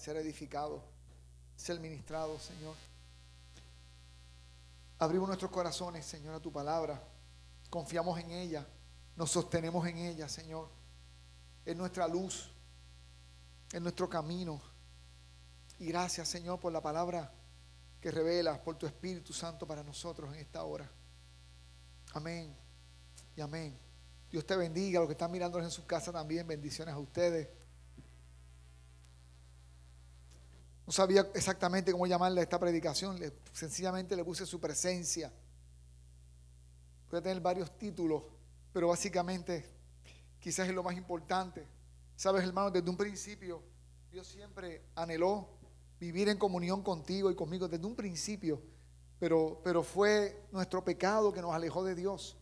ser edificado, ser ministrado, Señor. Abrimos nuestros corazones, Señor, a tu palabra. Confiamos en ella, nos sostenemos en ella, Señor. Es nuestra luz, es nuestro camino. Y gracias, Señor, por la palabra que revelas, por tu Espíritu Santo para nosotros en esta hora. Amén y amén. Dios te bendiga, los que están mirándonos en su casa también, bendiciones a ustedes. No sabía exactamente cómo llamarle a esta predicación, sencillamente le puse su presencia. Voy a tener varios títulos, pero básicamente quizás es lo más importante. Sabes, hermano, desde un principio Dios siempre anheló vivir en comunión contigo y conmigo desde un principio, pero, pero fue nuestro pecado que nos alejó de Dios.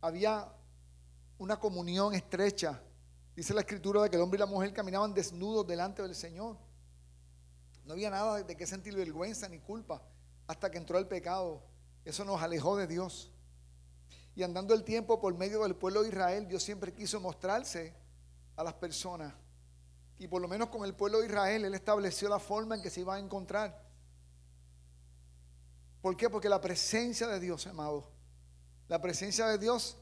Había una comunión estrecha. Dice la escritura de que el hombre y la mujer caminaban desnudos delante del Señor. No había nada de qué sentir vergüenza ni culpa hasta que entró el pecado. Eso nos alejó de Dios. Y andando el tiempo por medio del pueblo de Israel, Dios siempre quiso mostrarse a las personas. Y por lo menos con el pueblo de Israel, Él estableció la forma en que se iba a encontrar. ¿Por qué? Porque la presencia de Dios, amado, la presencia de Dios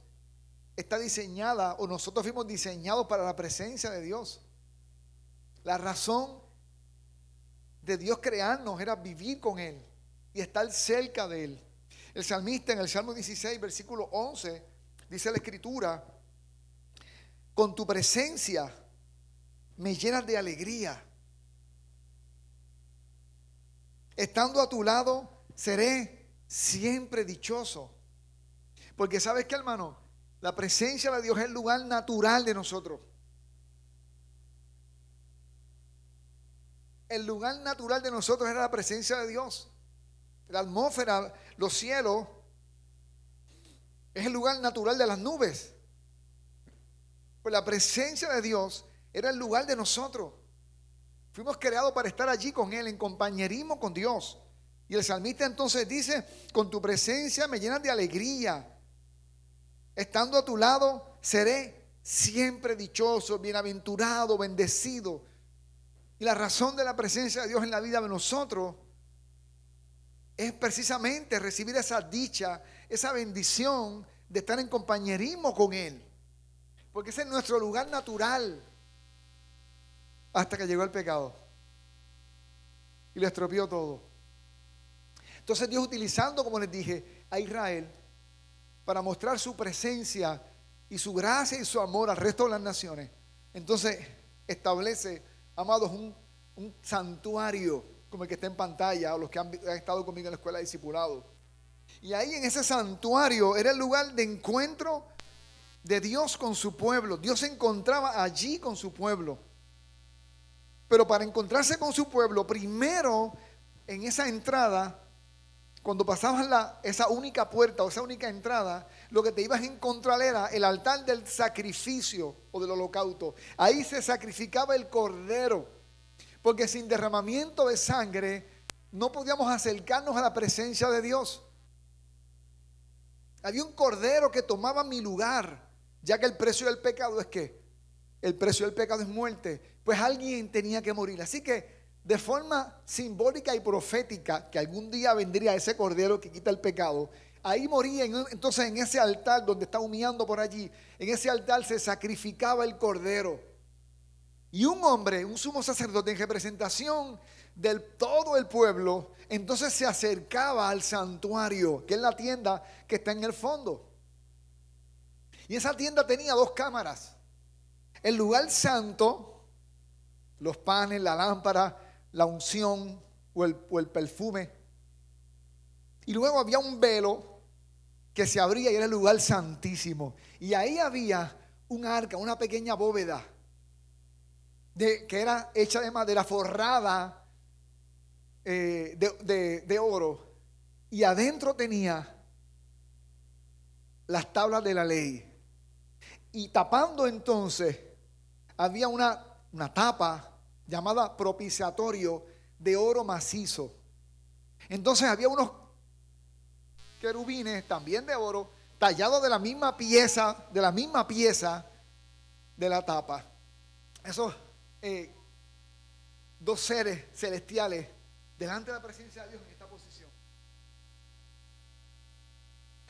está diseñada, o nosotros fuimos diseñados para la presencia de Dios. La razón de Dios crearnos era vivir con Él y estar cerca de Él. El salmista en el Salmo 16, versículo 11, dice la escritura, con tu presencia me llenas de alegría. Estando a tu lado, seré siempre dichoso. Porque sabes que, hermano, la presencia de Dios es el lugar natural de nosotros. el lugar natural de nosotros era la presencia de Dios. La atmósfera, los cielos, es el lugar natural de las nubes. Pues la presencia de Dios era el lugar de nosotros. Fuimos creados para estar allí con Él, en compañerismo con Dios. Y el salmista entonces dice, con tu presencia me llenas de alegría. Estando a tu lado, seré siempre dichoso, bienaventurado, bendecido. Y la razón de la presencia de Dios en la vida de nosotros es precisamente recibir esa dicha, esa bendición de estar en compañerismo con Él. Porque ese es nuestro lugar natural hasta que llegó el pecado y lo estropeó todo. Entonces Dios utilizando, como les dije, a Israel para mostrar su presencia y su gracia y su amor al resto de las naciones. Entonces establece amados, un, santuario como el que está en pantalla, o los que han, estado conmigo en la escuela de discipulado. Y ahí en ese santuario era el lugar de encuentro de Dios con su pueblo. Dios se encontraba allí con su pueblo. Pero para encontrarse con su pueblo, primero en esa entrada cuando pasabas la, esa única puerta o esa única entrada, lo que te ibas a encontrar era el altar del sacrificio o del holocausto. Ahí se sacrificaba el cordero, porque sin derramamiento de sangre no podíamos acercarnos a la presencia de Dios. Había un cordero que tomaba mi lugar, ya que el precio del pecado es que el precio del pecado es muerte, pues alguien tenía que morir. Así que de forma simbólica y profética que algún día vendría ese cordero que quita el pecado. Ahí moría entonces en ese altar donde está humillando por allí, en ese altar se sacrificaba el cordero. Y un hombre, un sumo sacerdote en representación De todo el pueblo, entonces se acercaba al santuario, que es la tienda que está en el fondo. Y esa tienda tenía dos cámaras. El lugar santo, los panes, la lámpara, la unción o el, perfume. Y luego había un velo que se abría y era el lugar santísimo. Y ahí había un arca, una pequeña bóveda, de, que era hecha de madera forrada eh, de, oro. Y adentro tenía las tablas de la ley. Y tapando entonces, había una, una tapa llamada propiciatorio de oro macizo. Entonces había unos querubines también de oro, tallados de la misma pieza, de la misma pieza de la tapa. Esos eh, dos seres celestiales delante de la presencia de Dios en esta posición.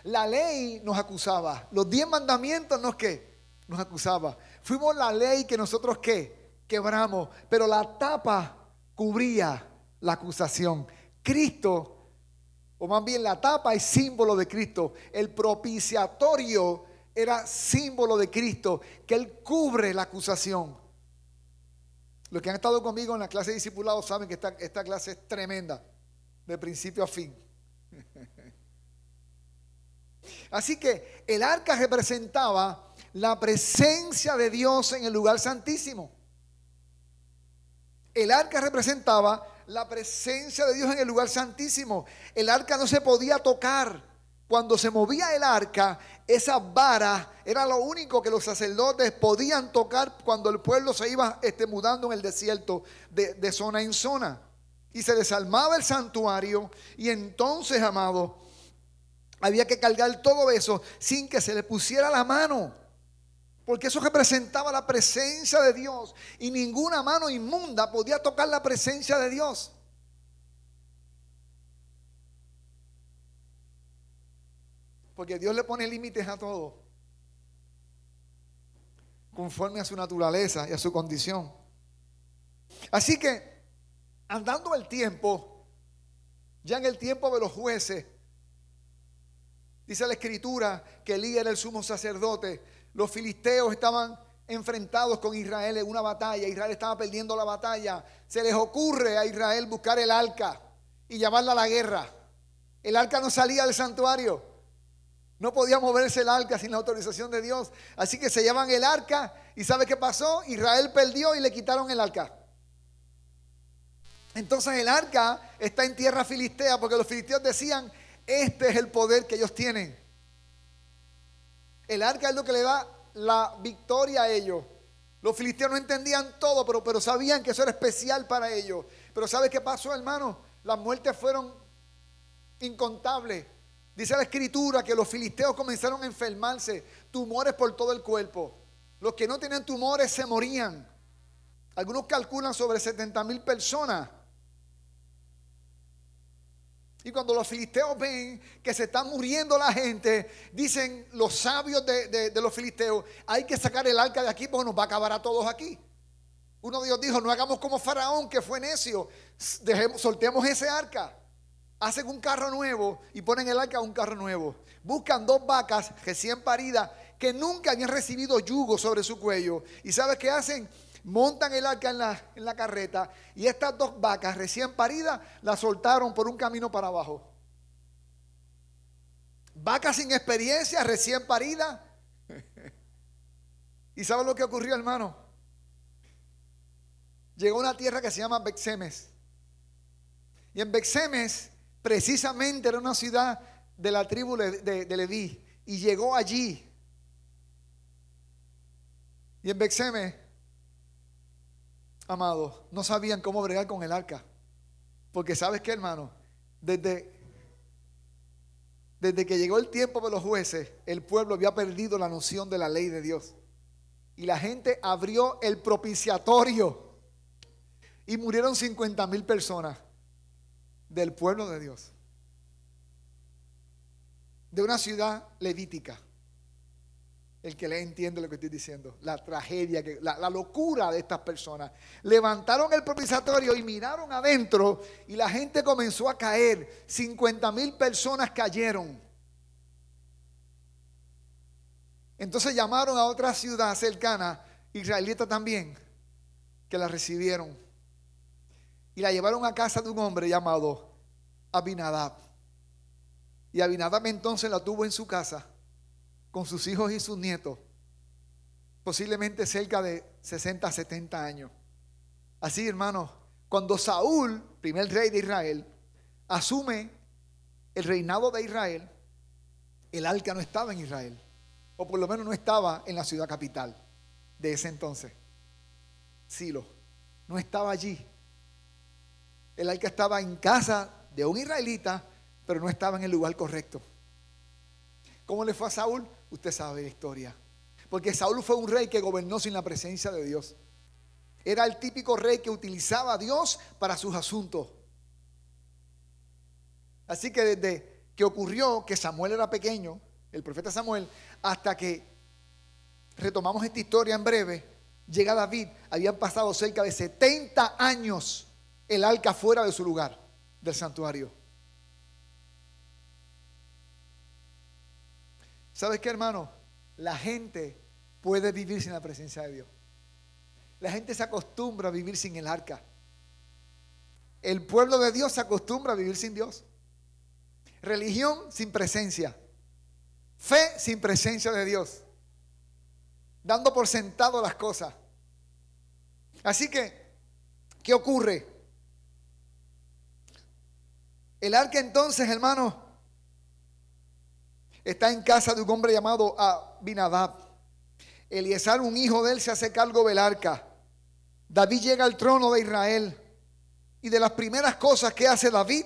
La ley nos acusaba, los diez mandamientos nos qué, nos acusaba. Fuimos la ley que nosotros qué, quebramos, pero la tapa cubría la acusación. Cristo, o más bien la tapa es símbolo de Cristo, el propiciatorio era símbolo de Cristo, que Él cubre la acusación. Los que han estado conmigo en la clase de discipulados saben que esta, esta clase es tremenda, de principio a fin. Así que el arca representaba la presencia de Dios en el lugar santísimo. El arca representaba la presencia de Dios en el lugar santísimo. El arca no se podía tocar. Cuando se movía el arca, esa vara era lo único que los sacerdotes podían tocar cuando el pueblo se iba mudando en el desierto de, de zona en zona. Y se desarmaba el santuario y entonces, amado, había que cargar todo eso sin que se le pusiera la mano porque eso representaba la presencia de Dios y ninguna mano inmunda podía tocar la presencia de Dios. Porque Dios le pone límites a todo, conforme a su naturaleza y a su condición. Así que, andando el tiempo, ya en el tiempo de los jueces, dice la escritura que Elías era el sumo sacerdote los filisteos estaban enfrentados con Israel en una batalla. Israel estaba perdiendo la batalla. Se les ocurre a Israel buscar el arca y llamarla a la guerra. El arca no salía del santuario. No podía moverse el arca sin la autorización de Dios. Así que se llevan el arca y ¿sabe qué pasó? Israel perdió y le quitaron el arca. Entonces el arca está en tierra filistea porque los filisteos decían, este es el poder que ellos tienen. El arca es lo que le da la victoria a ellos. Los filisteos no entendían todo, pero, pero sabían que eso era especial para ellos. Pero ¿sabes qué pasó, hermano? Las muertes fueron incontables. Dice la escritura que los filisteos comenzaron a enfermarse, tumores por todo el cuerpo. Los que no tenían tumores se morían. Algunos calculan sobre 70 mil personas y cuando los filisteos ven que se está muriendo la gente, dicen los sabios de, los filisteos, hay que sacar el arca de aquí porque nos va a acabar a todos aquí. Uno de ellos dijo, no hagamos como Faraón que fue necio, Dejemos, soltemos ese arca. Hacen un carro nuevo y ponen el arca a un carro nuevo. Buscan dos vacas recién paridas que nunca habían recibido yugo sobre su cuello. ¿Y sabes qué hacen? montan el arca en la, en la carreta y estas dos vacas recién paridas las soltaron por un camino para abajo. Vacas sin experiencia, recién paridas. ¿Y sabes lo que ocurrió, hermano? Llegó a una tierra que se llama Bexemes. Y en Bexemes, precisamente, era una ciudad de la tribu de, de Leví. Y llegó allí. Y en Bexemes amados, no sabían cómo bregar con el arca. Porque sabes qué, hermano, desde, desde que llegó el tiempo de los jueces, el pueblo había perdido la noción de la ley de Dios. Y la gente abrió el propiciatorio y murieron 50 mil personas del pueblo de Dios. De una ciudad levítica el que le entiende lo que estoy diciendo, la tragedia, la, locura de estas personas. Levantaron el propisatorio y miraron adentro y la gente comenzó a caer. 50 mil personas cayeron. Entonces llamaron a otra ciudad cercana, israelita también, que la recibieron. Y la llevaron a casa de un hombre llamado Abinadab. Y Abinadab entonces la tuvo en su casa con sus hijos y sus nietos, posiblemente cerca de 60, 70 años. Así, hermanos, cuando Saúl, primer rey de Israel, asume el reinado de Israel, el Alca no estaba en Israel, o por lo menos no estaba en la ciudad capital de ese entonces, Silo, no estaba allí. El Alca estaba en casa de un israelita, pero no estaba en el lugar correcto. ¿Cómo le fue a Saúl? Usted sabe la historia. Porque Saúl fue un rey que gobernó sin la presencia de Dios. Era el típico rey que utilizaba a Dios para sus asuntos. Así que desde que ocurrió que Samuel era pequeño, el profeta Samuel, hasta que retomamos esta historia en breve, llega David, habían pasado cerca de 70 años el alca fuera de su lugar, del santuario. ¿Sabes qué, hermano? La gente puede vivir sin la presencia de Dios. La gente se acostumbra a vivir sin el arca. El pueblo de Dios se acostumbra a vivir sin Dios. Religión sin presencia. Fe sin presencia de Dios. Dando por sentado las cosas. Así que, ¿qué ocurre? El arca entonces, hermano, está en casa de un hombre llamado Abinadab. Eliezer un hijo de él, se hace cargo del arca. David llega al trono de Israel. Y de las primeras cosas que hace David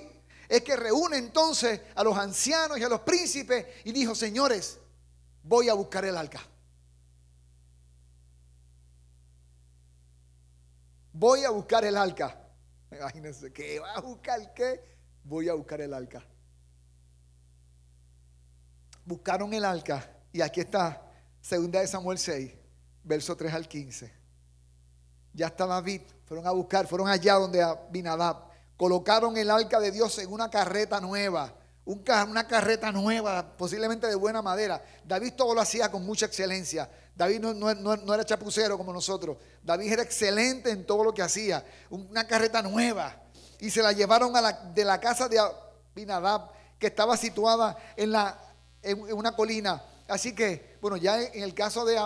es que reúne entonces a los ancianos y a los príncipes y dijo, señores, voy a buscar el arca. Voy a buscar el arca. Imagínense, ¿qué va a buscar qué? Voy a buscar el arca buscaron el arca y aquí está, segunda de Samuel 6, verso 3 al 15. Ya está David, fueron a buscar, fueron allá donde Abinadab. Colocaron el arca de Dios en una carreta nueva, una carreta nueva, posiblemente de buena madera. David todo lo hacía con mucha excelencia. David no, era chapucero como nosotros. David era excelente en todo lo que hacía. Una carreta nueva. Y se la llevaron a la, de la casa de Abinadab, que estaba situada en la en, una colina. Así que, bueno, ya en el caso de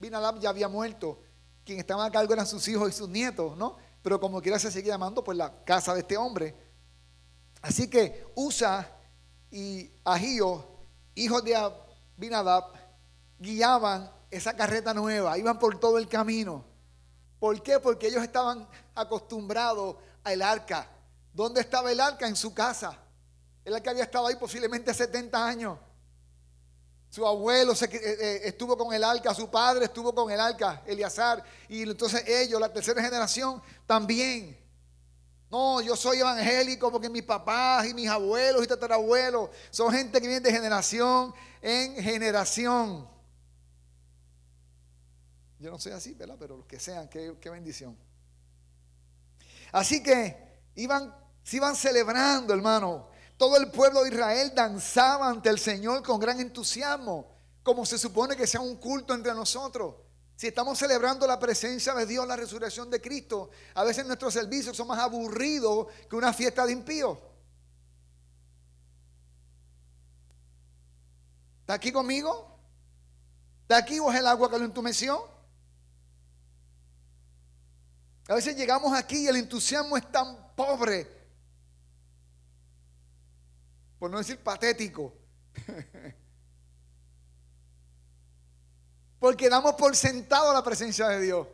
Abinadab ya había muerto. Quien estaba a cargo eran sus hijos y sus nietos, ¿no? Pero como quiera se sigue llamando, pues la casa de este hombre. Así que Usa y Agío, hijos de Abinadab, guiaban esa carreta nueva, iban por todo el camino. ¿Por qué? Porque ellos estaban acostumbrados al arca. ¿Dónde estaba el arca? En su casa. El arca había estado ahí posiblemente 70 años. Su abuelo eh, eh, estuvo con el arca, su padre estuvo con el arca, Eleazar. Y entonces ellos, la tercera generación, también. No, yo soy evangélico porque mis papás y mis abuelos y tatarabuelos son gente que viene de generación en generación. Yo no soy así, ¿verdad? Pero los que sean, qué, bendición. Así que iban, se iban celebrando, hermano. Todo el pueblo de Israel danzaba ante el Señor con gran entusiasmo, como se supone que sea un culto entre nosotros. Si estamos celebrando la presencia de Dios, la resurrección de Cristo, a veces nuestros servicios son más aburridos que una fiesta de impíos. ¿Está aquí conmigo? ¿Está aquí vos es el agua que lo entumeció? A veces llegamos aquí y el entusiasmo es tan pobre por no decir patético. Porque damos por sentado la presencia de Dios.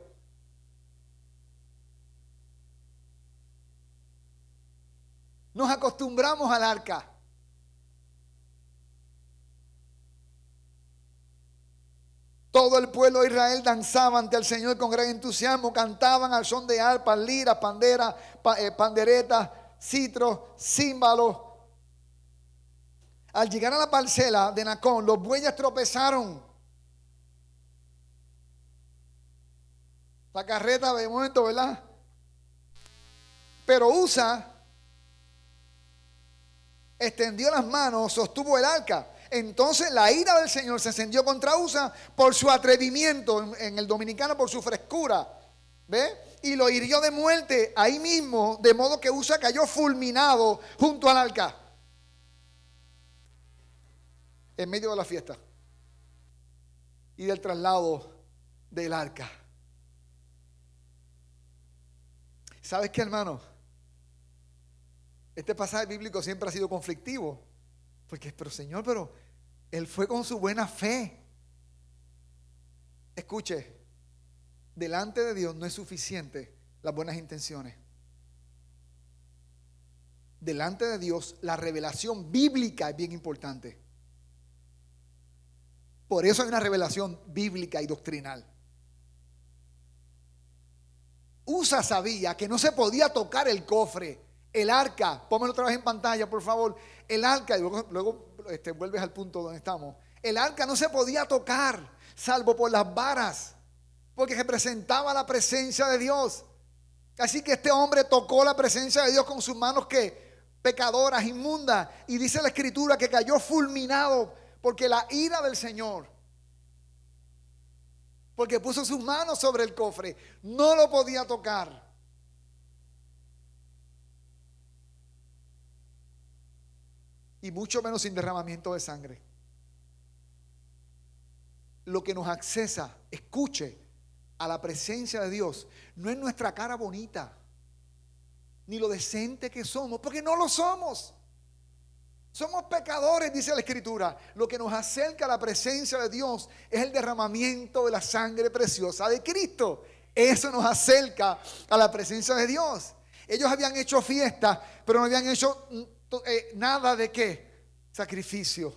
Nos acostumbramos al arca. Todo el pueblo de Israel danzaba ante el Señor con gran entusiasmo, cantaban al son de arpas, liras, panderas, eh, panderetas, citros, címbalos, al llegar a la parcela de Nacón, los bueyes tropezaron. La carreta de momento, ¿verdad? Pero Usa extendió las manos, sostuvo el arca. Entonces la ira del Señor se encendió contra Usa por su atrevimiento, en, el dominicano por su frescura. ¿Ve? Y lo hirió de muerte ahí mismo, de modo que Usa cayó fulminado junto al arca en medio de la fiesta y del traslado del arca. ¿Sabes qué, hermano? Este pasaje bíblico siempre ha sido conflictivo. Porque, pero Señor, pero Él fue con su buena fe. Escuche, delante de Dios no es suficiente las buenas intenciones. Delante de Dios la revelación bíblica es bien importante. Por eso hay una revelación bíblica y doctrinal. Usa sabía que no se podía tocar el cofre, el arca. Pónmelo otra vez en pantalla, por favor. El arca, y luego, este, vuelves al punto donde estamos. El arca no se podía tocar, salvo por las varas, porque representaba la presencia de Dios. Así que este hombre tocó la presencia de Dios con sus manos que pecadoras, inmundas. Y dice la escritura que cayó fulminado porque la ira del Señor, porque puso sus manos sobre el cofre, no lo podía tocar. Y mucho menos sin derramamiento de sangre. Lo que nos accesa, escuche, a la presencia de Dios, no es nuestra cara bonita, ni lo decente que somos, porque no lo somos. Somos pecadores, dice la Escritura. Lo que nos acerca a la presencia de Dios es el derramamiento de la sangre preciosa de Cristo. Eso nos acerca a la presencia de Dios. Ellos habían hecho fiesta, pero no habían hecho mm, eh, nada de qué? Sacrificio.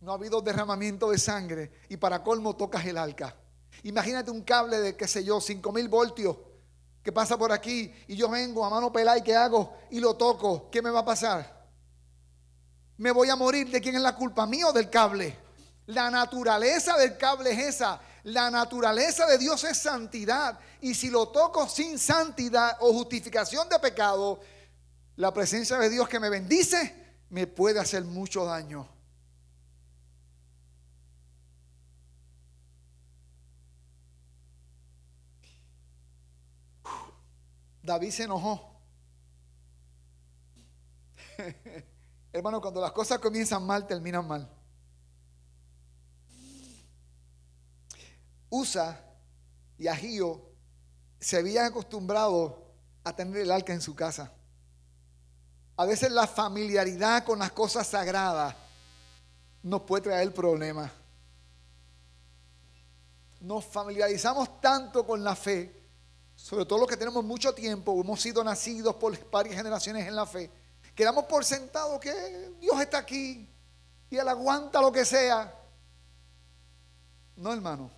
No ha habido derramamiento de sangre y para colmo tocas el arca. Imagínate un cable de, qué sé yo, 5000 mil voltios pasa por aquí y yo vengo a mano pelada y que hago y lo toco, ¿qué me va a pasar? Me voy a morir. ¿De quién es la culpa? ¿Mío del cable? La naturaleza del cable es esa. La naturaleza de Dios es santidad. Y si lo toco sin santidad o justificación de pecado, la presencia de Dios que me bendice me puede hacer mucho daño. David se enojó. Hermano, cuando las cosas comienzan mal, terminan mal. Usa y Agío se habían acostumbrado a tener el arca en su casa. A veces la familiaridad con las cosas sagradas nos puede traer problemas. Nos familiarizamos tanto con la fe sobre todo los que tenemos mucho tiempo, hemos sido nacidos por varias generaciones en la fe, quedamos por sentado que Dios está aquí y Él aguanta lo que sea. No, hermano.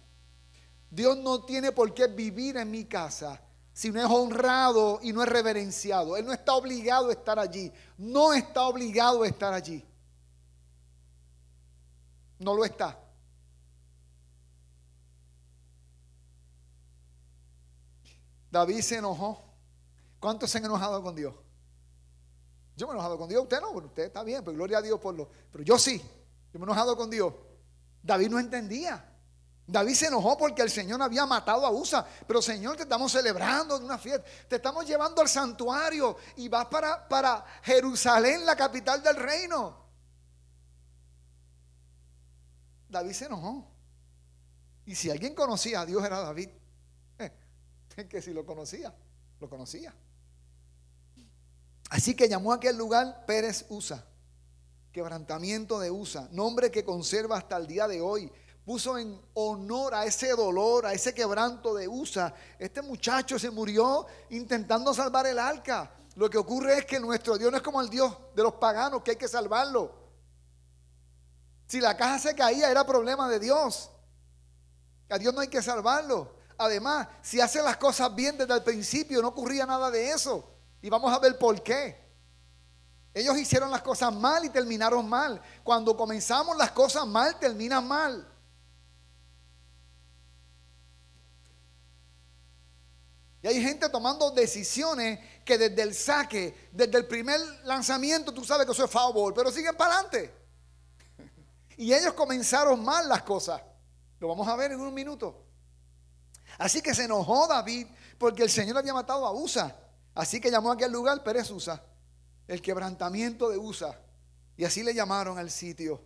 Dios no tiene por qué vivir en mi casa si no es honrado y no es reverenciado. Él no está obligado a estar allí. No está obligado a estar allí. No lo está. David se enojó. ¿Cuántos se han enojado con Dios? Yo me he enojado con Dios. Usted no, usted está bien, pero pues gloria a Dios por lo. Pero yo sí, yo me he enojado con Dios. David no entendía. David se enojó porque el Señor había matado a Usa. Pero Señor, te estamos celebrando en una fiesta. Te estamos llevando al santuario y vas para, para Jerusalén, la capital del reino. David se enojó. Y si alguien conocía a Dios era David. que si lo conocía, lo conocía. Así que llamó a aquel lugar Pérez Usa, quebrantamiento de Usa, nombre que conserva hasta el día de hoy. Puso en honor a ese dolor, a ese quebranto de Usa. Este muchacho se murió intentando salvar el arca. Lo que ocurre es que nuestro Dios no es como el Dios de los paganos, que hay que salvarlo. Si la caja se caía, era problema de Dios. A Dios no hay que salvarlo. Además, si hacen las cosas bien desde el principio, no ocurría nada de eso. Y vamos a ver por qué. Ellos hicieron las cosas mal y terminaron mal. Cuando comenzamos las cosas mal, terminan mal. Y hay gente tomando decisiones que desde el saque, desde el primer lanzamiento, tú sabes que eso es favor, pero siguen para adelante. Y ellos comenzaron mal las cosas. Lo vamos a ver en un minuto. Así que se enojó David porque el Señor había matado a Usa. Así que llamó a aquel lugar Pérez Usa, el quebrantamiento de Usa. Y así le llamaron al sitio.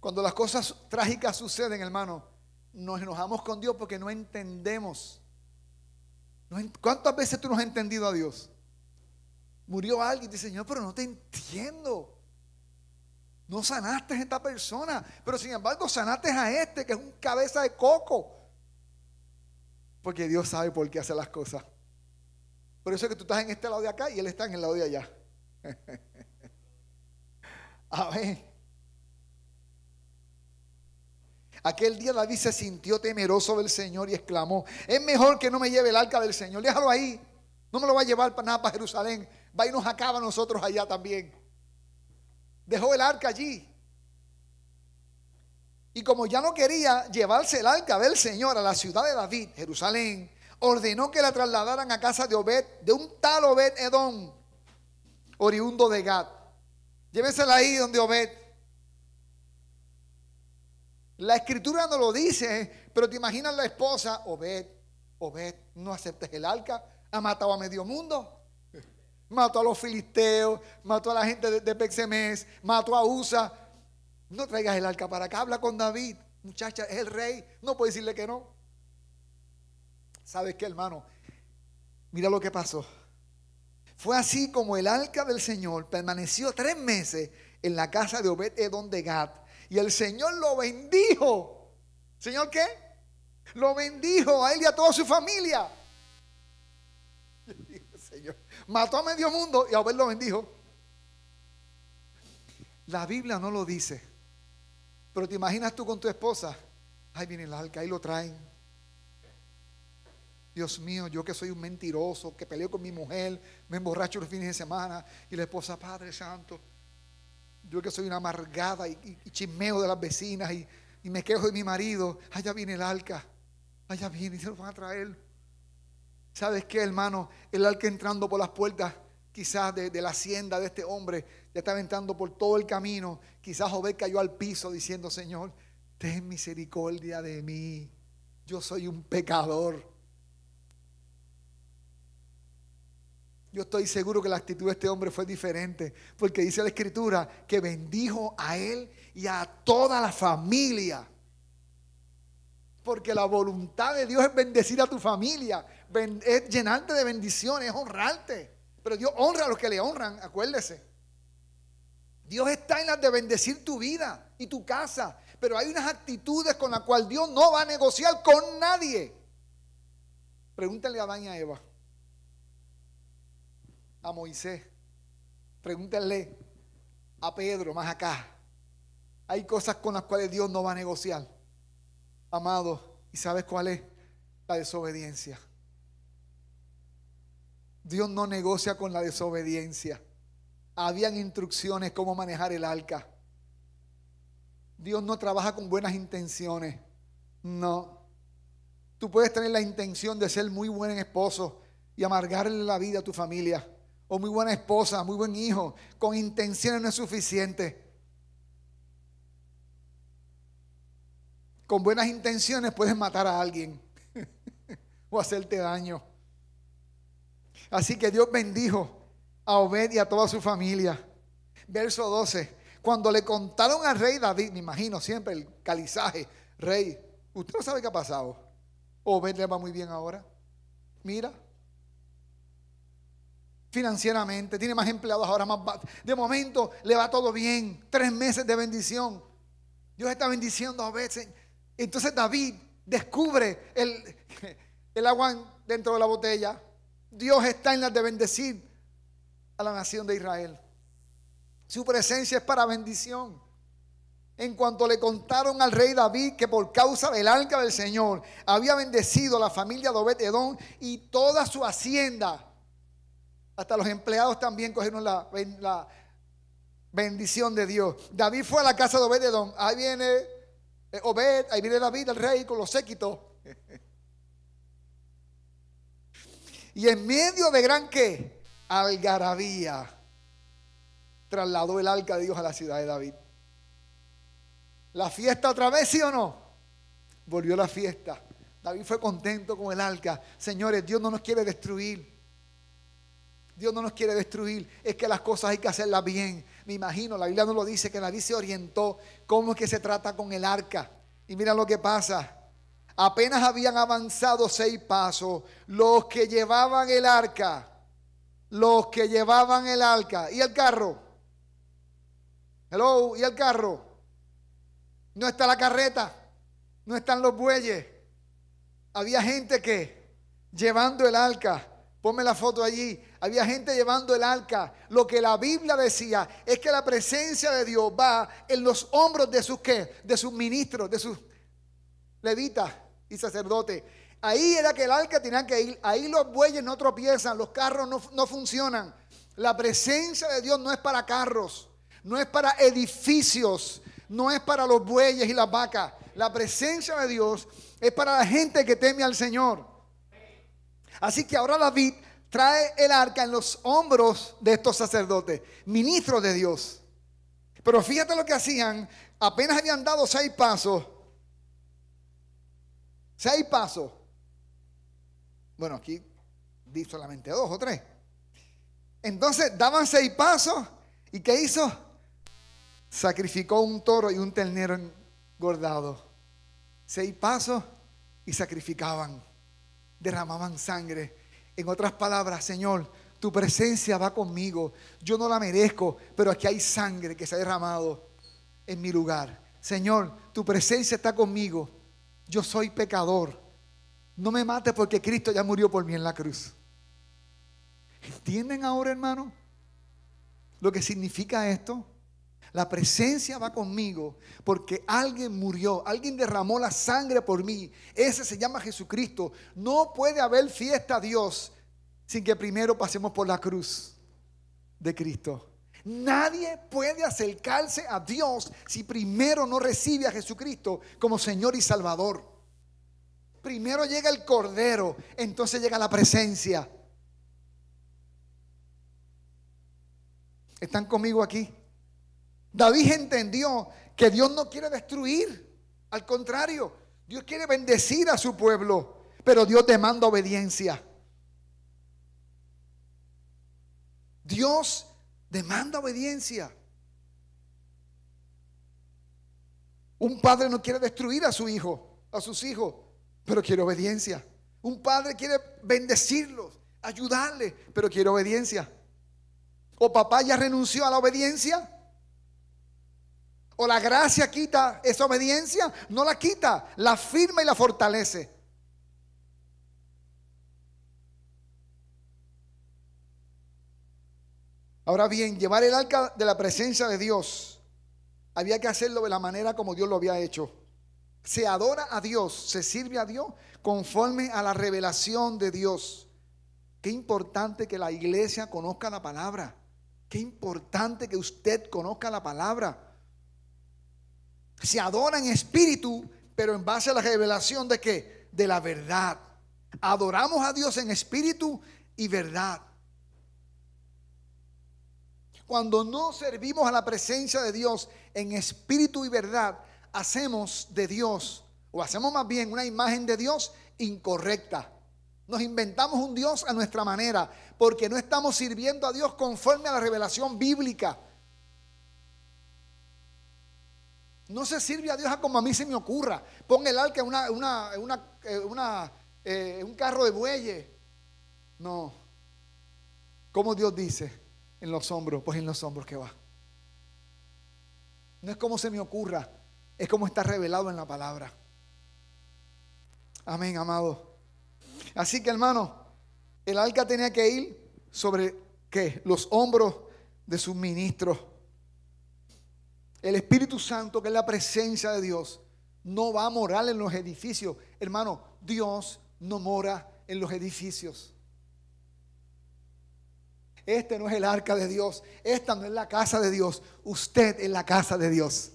Cuando las cosas trágicas suceden, hermano, nos enojamos con Dios porque no entendemos. ¿Cuántas veces tú no has entendido a Dios? Murió alguien y dice, Señor, pero no te entiendo. No sanaste a esta persona, pero sin embargo sanaste a este que es un cabeza de coco. Porque Dios sabe por qué hace las cosas. Por eso es que tú estás en este lado de acá y Él está en el lado de allá. ver. Aquel día David se sintió temeroso del Señor y exclamó, es mejor que no me lleve el arca del Señor, déjalo ahí, no me lo va a llevar para nada para Jerusalén, va y nos acaba a nosotros allá también dejó el arca allí. Y como ya no quería llevarse el arca del Señor a la ciudad de David, Jerusalén, ordenó que la trasladaran a casa de Obed, de un tal Obed Edom, oriundo de Gad. Llévesela ahí donde Obed. La escritura no lo dice, pero te imaginas la esposa, Obed, Obed, no aceptes el arca, ha matado a medio mundo mató a los filisteos, mató a la gente de, de mató a Usa. No traigas el arca para acá, habla con David. Muchacha, es el rey, no puede decirle que no. ¿Sabes qué, hermano? Mira lo que pasó. Fue así como el arca del Señor permaneció tres meses en la casa de Obed Edom de Gad. Y el Señor lo bendijo. ¿Señor qué? Lo bendijo a él y a toda su familia mató a medio mundo y a ver lo bendijo. La Biblia no lo dice. Pero te imaginas tú con tu esposa. ahí viene el arca, ahí lo traen. Dios mío, yo que soy un mentiroso, que peleo con mi mujer, me emborracho los fines de semana. Y la esposa, Padre Santo, yo que soy una amargada y, chismeo de las vecinas y, me quejo de mi marido. Allá viene el arca, allá viene y se lo van a traer. ¿Sabes qué, hermano? El que entrando por las puertas quizás de, la hacienda de este hombre, ya estaba entrando por todo el camino. Quizás Job cayó al piso diciendo, Señor, ten misericordia de mí. Yo soy un pecador. Yo estoy seguro que la actitud de este hombre fue diferente, porque dice la escritura que bendijo a él y a toda la familia porque la voluntad de Dios es bendecir a tu familia, es llenarte de bendiciones, es honrarte. Pero Dios honra a los que le honran, acuérdese. Dios está en las de bendecir tu vida y tu casa, pero hay unas actitudes con las cuales Dios no va a negociar con nadie. Pregúntale a Adán a Eva, a Moisés, pregúntale a Pedro más acá. Hay cosas con las cuales Dios no va a negociar amado, ¿y sabes cuál es? La desobediencia. Dios no negocia con la desobediencia. Habían instrucciones cómo manejar el arca. Dios no trabaja con buenas intenciones. No. Tú puedes tener la intención de ser muy buen esposo y amargarle la vida a tu familia. O muy buena esposa, muy buen hijo. Con intenciones no es suficiente. con buenas intenciones puedes matar a alguien o hacerte daño. Así que Dios bendijo a Obed y a toda su familia. Verso 12. Cuando le contaron al rey David, me imagino siempre el calizaje, rey, usted no sabe qué ha pasado. Obed le va muy bien ahora. Mira, financieramente, tiene más empleados ahora, más de momento le va todo bien, tres meses de bendición. Dios está bendiciendo a Obed. Entonces David descubre el, el agua dentro de la botella. Dios está en la de bendecir a la nación de Israel. Su presencia es para bendición. En cuanto le contaron al rey David que por causa del arca del Señor había bendecido a la familia de Obed Edom y toda su hacienda, hasta los empleados también cogieron la, bendición de Dios. David fue a la casa de Obed Edom. Ahí viene Obed, ahí viene David, el rey, con los séquitos. Y en medio de gran que Algarabía. Trasladó el arca de Dios a la ciudad de David. La fiesta otra vez, ¿sí o no? Volvió la fiesta. David fue contento con el arca. Señores, Dios no nos quiere destruir. Dios no nos quiere destruir. Es que las cosas hay que hacerlas bien me imagino, la Biblia no lo dice, que nadie se orientó cómo es que se trata con el arca. Y mira lo que pasa. Apenas habían avanzado seis pasos, los que llevaban el arca, los que llevaban el arca, y el carro. Hello, y el carro. No está la carreta, no están los bueyes. Había gente que llevando el arca, ponme la foto allí, había gente llevando el arca. Lo que la Biblia decía es que la presencia de Dios va en los hombros de sus De sus ministros, de sus levitas y sacerdotes. Ahí era que el arca tenía que ir. Ahí los bueyes no tropiezan, los carros no, no funcionan. La presencia de Dios no es para carros, no es para edificios, no es para los bueyes y las vacas. La presencia de Dios es para la gente que teme al Señor. Así que ahora David trae el arca en los hombros de estos sacerdotes, ministros de Dios. Pero fíjate lo que hacían, apenas habían dado seis pasos, seis pasos. Bueno, aquí di solamente dos o tres. Entonces daban seis pasos y ¿qué hizo? Sacrificó un toro y un ternero engordado. Seis pasos y sacrificaban, derramaban sangre en otras palabras, Señor, tu presencia va conmigo. Yo no la merezco, pero aquí hay sangre que se ha derramado en mi lugar. Señor, tu presencia está conmigo. Yo soy pecador. No me mates porque Cristo ya murió por mí en la cruz. ¿Entienden ahora, hermano? Lo que significa esto. La presencia va conmigo porque alguien murió, alguien derramó la sangre por mí. Ese se llama Jesucristo. No puede haber fiesta a Dios sin que primero pasemos por la cruz de Cristo. Nadie puede acercarse a Dios si primero no recibe a Jesucristo como Señor y Salvador. Primero llega el Cordero, entonces llega la presencia. ¿Están conmigo aquí? David entendió que Dios no quiere destruir, al contrario, Dios quiere bendecir a su pueblo, pero Dios demanda obediencia. Dios demanda obediencia. Un padre no quiere destruir a su hijo, a sus hijos, pero quiere obediencia. Un padre quiere bendecirlos, ayudarles, pero quiere obediencia. O papá ya renunció a la obediencia, ¿O la gracia quita esa obediencia? No la quita, la firma y la fortalece. Ahora bien, llevar el arca de la presencia de Dios había que hacerlo de la manera como Dios lo había hecho. Se adora a Dios, se sirve a Dios conforme a la revelación de Dios. Qué importante que la iglesia conozca la palabra. Qué importante que usted conozca la palabra. Se adora en espíritu, pero en base a la revelación de qué? De la verdad. Adoramos a Dios en espíritu y verdad. Cuando no servimos a la presencia de Dios en espíritu y verdad, hacemos de Dios, o hacemos más bien una imagen de Dios incorrecta. Nos inventamos un Dios a nuestra manera, porque no estamos sirviendo a Dios conforme a la revelación bíblica. No se sirve a Dios a como a mí se me ocurra. Pon el arca en eh, un carro de bueyes. No. Como Dios dice, en los hombros, pues en los hombros que va. No es como se me ocurra, es como está revelado en la palabra. Amén, amado. Así que, hermano, el alca tenía que ir sobre qué? Los hombros de sus ministros el Espíritu Santo, que es la presencia de Dios, no va a morar en los edificios. Hermano, Dios no mora en los edificios. Este no es el arca de Dios. Esta no es la casa de Dios. Usted es la casa de Dios.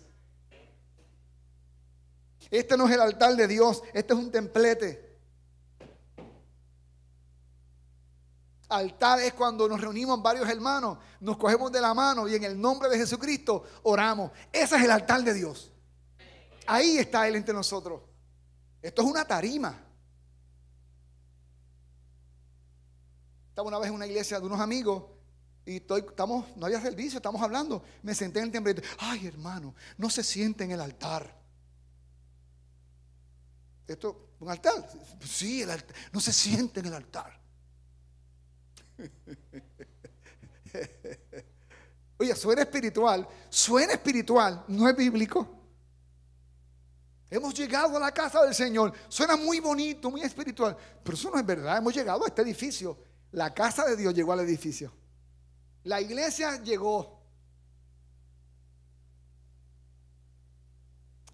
Este no es el altar de Dios. Este es un templete. Altar es cuando nos reunimos varios hermanos, nos cogemos de la mano y en el nombre de Jesucristo oramos. Ese es el altar de Dios. Ahí está Él entre nosotros. Esto es una tarima. Estaba una vez en una iglesia de unos amigos y estoy, estamos, no había servicio, estamos hablando. Me senté en el templo ay hermano, no se siente en el altar. Esto, un altar. Sí, el altar. No se siente en el altar. Oye, suena espiritual, suena espiritual, no es bíblico. Hemos llegado a la casa del Señor, suena muy bonito, muy espiritual, pero eso no es verdad, hemos llegado a este edificio. La casa de Dios llegó al edificio. La iglesia llegó.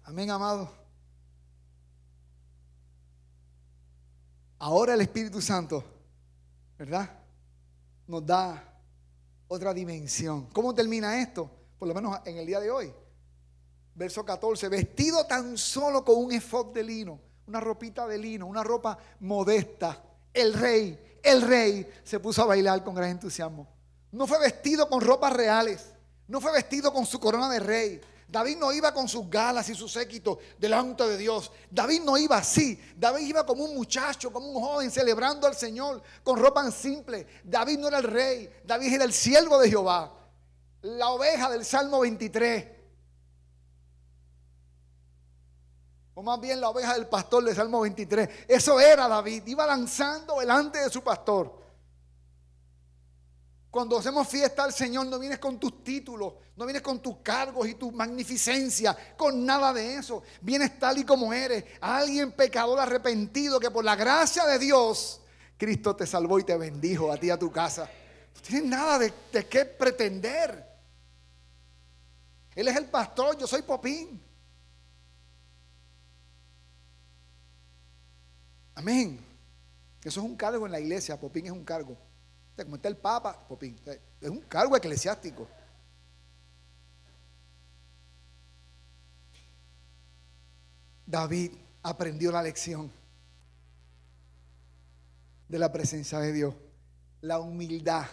Amén, amado. Ahora el Espíritu Santo, ¿verdad? nos da otra dimensión. ¿Cómo termina esto? Por lo menos en el día de hoy. Verso 14, vestido tan solo con un efod de lino, una ropita de lino, una ropa modesta. El rey, el rey se puso a bailar con gran entusiasmo. No fue vestido con ropas reales, no fue vestido con su corona de rey, David no iba con sus galas y sus séquito delante de Dios. David no iba así. David iba como un muchacho, como un joven, celebrando al Señor con ropa simple. David no era el rey, David era el siervo de Jehová. La oveja del Salmo 23. O más bien la oveja del pastor del Salmo 23. Eso era David. Iba lanzando delante de su pastor. Cuando hacemos fiesta al Señor, no vienes con tus títulos, no vienes con tus cargos y tu magnificencia, con nada de eso. Vienes tal y como eres, alguien pecador arrepentido que por la gracia de Dios, Cristo te salvó y te bendijo a ti, y a tu casa. No tienes nada de, de qué pretender. Él es el pastor, yo soy Popín. Amén. Eso es un cargo en la iglesia, Popín es un cargo como está el Papa, es un cargo eclesiástico. David aprendió la lección de la presencia de Dios, la humildad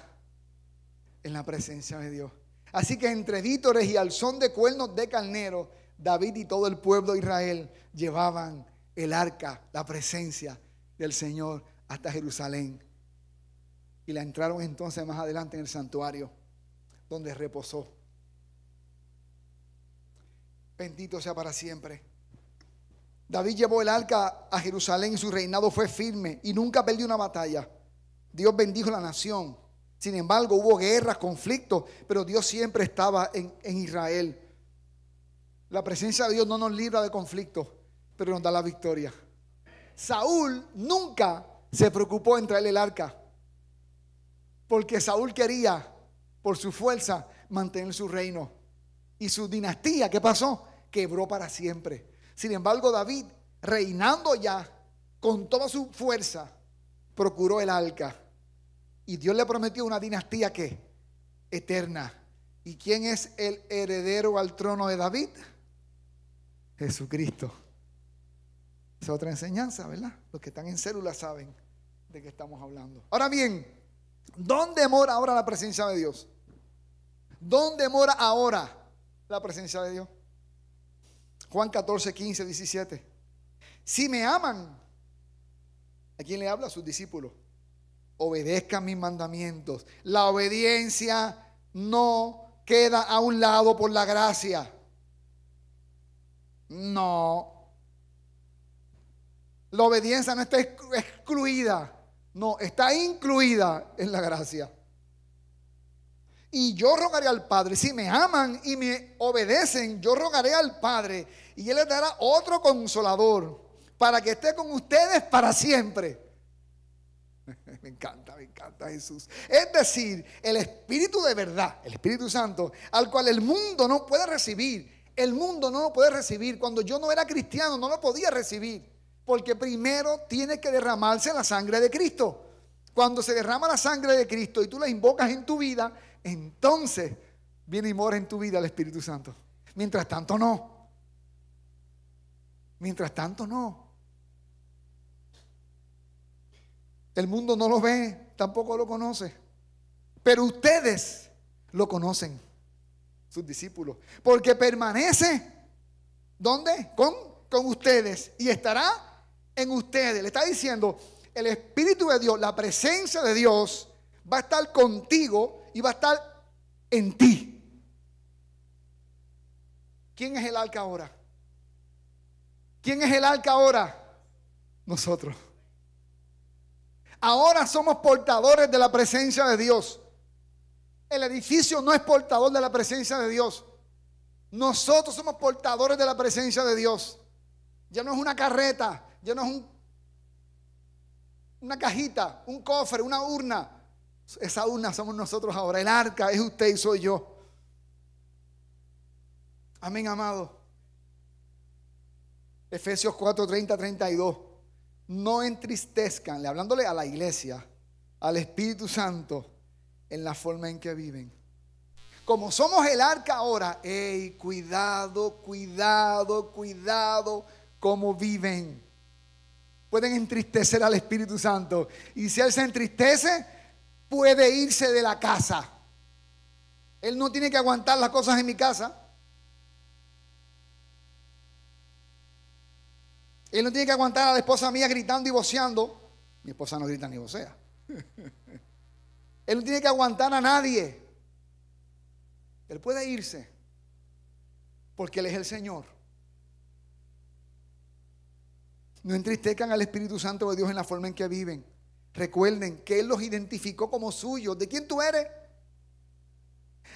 en la presencia de Dios. Así que entre vítores y alzón de cuernos de carnero, David y todo el pueblo de Israel llevaban el arca, la presencia del Señor hasta Jerusalén y la entraron entonces más adelante en el santuario donde reposó. Bendito sea para siempre. David llevó el arca a Jerusalén y su reinado fue firme y nunca perdió una batalla. Dios bendijo la nación. Sin embargo, hubo guerras, conflictos, pero Dios siempre estaba en, en Israel. La presencia de Dios no nos libra de conflictos, pero nos da la victoria. Saúl nunca se preocupó en traer el arca. Porque Saúl quería, por su fuerza, mantener su reino. Y su dinastía, ¿qué pasó? Quebró para siempre. Sin embargo, David, reinando ya con toda su fuerza, procuró el Alca Y Dios le prometió una dinastía que eterna. ¿Y quién es el heredero al trono de David? Jesucristo. Esa es otra enseñanza, ¿verdad? Los que están en células saben de qué estamos hablando. Ahora bien, ¿Dónde mora ahora la presencia de Dios? ¿Dónde mora ahora la presencia de Dios? Juan 14, 15, 17. Si me aman, ¿a quién le habla? A sus discípulos. Obedezcan mis mandamientos. La obediencia no queda a un lado por la gracia. No. La obediencia no está excluida. No, está incluida en la gracia. Y yo rogaré al Padre, si me aman y me obedecen, yo rogaré al Padre y Él les dará otro consolador para que esté con ustedes para siempre. Me encanta, me encanta Jesús. Es decir, el Espíritu de verdad, el Espíritu Santo, al cual el mundo no puede recibir. El mundo no lo puede recibir. Cuando yo no era cristiano, no lo podía recibir. Porque primero tiene que derramarse la sangre de Cristo. Cuando se derrama la sangre de Cristo y tú la invocas en tu vida, entonces viene y mora en tu vida el Espíritu Santo. Mientras tanto no. Mientras tanto no. El mundo no lo ve, tampoco lo conoce. Pero ustedes lo conocen, sus discípulos. Porque permanece, ¿dónde? Con, con ustedes. Y estará en ustedes. Le está diciendo, el Espíritu de Dios, la presencia de Dios va a estar contigo y va a estar en ti. ¿Quién es el arca ahora? ¿Quién es el arca ahora? Nosotros. Ahora somos portadores de la presencia de Dios. El edificio no es portador de la presencia de Dios. Nosotros somos portadores de la presencia de Dios. Ya no es una carreta, ya no es una cajita, un cofre, una urna. Esa urna somos nosotros ahora. El arca es usted y soy yo. Amén, amado. Efesios 4, 30, 32. No entristezcan, hablándole a la iglesia, al Espíritu Santo, en la forma en que viven. Como somos el arca ahora, Ey, cuidado, cuidado, cuidado, como viven pueden entristecer al Espíritu Santo. Y si Él se entristece, puede irse de la casa. Él no tiene que aguantar las cosas en mi casa. Él no tiene que aguantar a la esposa mía gritando y voceando. Mi esposa no grita ni vocea. Él no tiene que aguantar a nadie. Él puede irse porque Él es el Señor. No entristezcan al Espíritu Santo de Dios en la forma en que viven. Recuerden que Él los identificó como suyos. ¿De quién tú eres?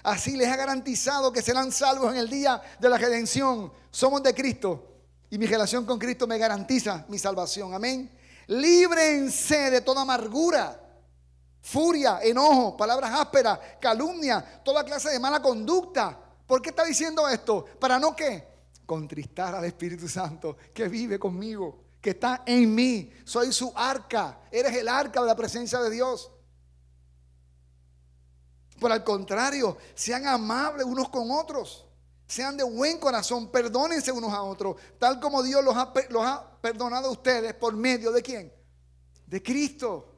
Así les ha garantizado que serán salvos en el día de la redención. Somos de Cristo y mi relación con Cristo me garantiza mi salvación. Amén. Líbrense de toda amargura, furia, enojo, palabras ásperas, calumnia, toda clase de mala conducta. ¿Por qué está diciendo esto? ¿Para no qué? Contristar al Espíritu Santo que vive conmigo que está en mí. Soy su arca. Eres el arca de la presencia de Dios. Por el contrario, sean amables unos con otros. Sean de buen corazón, perdónense unos a otros, tal como Dios los ha, los ha perdonado a ustedes por medio de quién? De Cristo.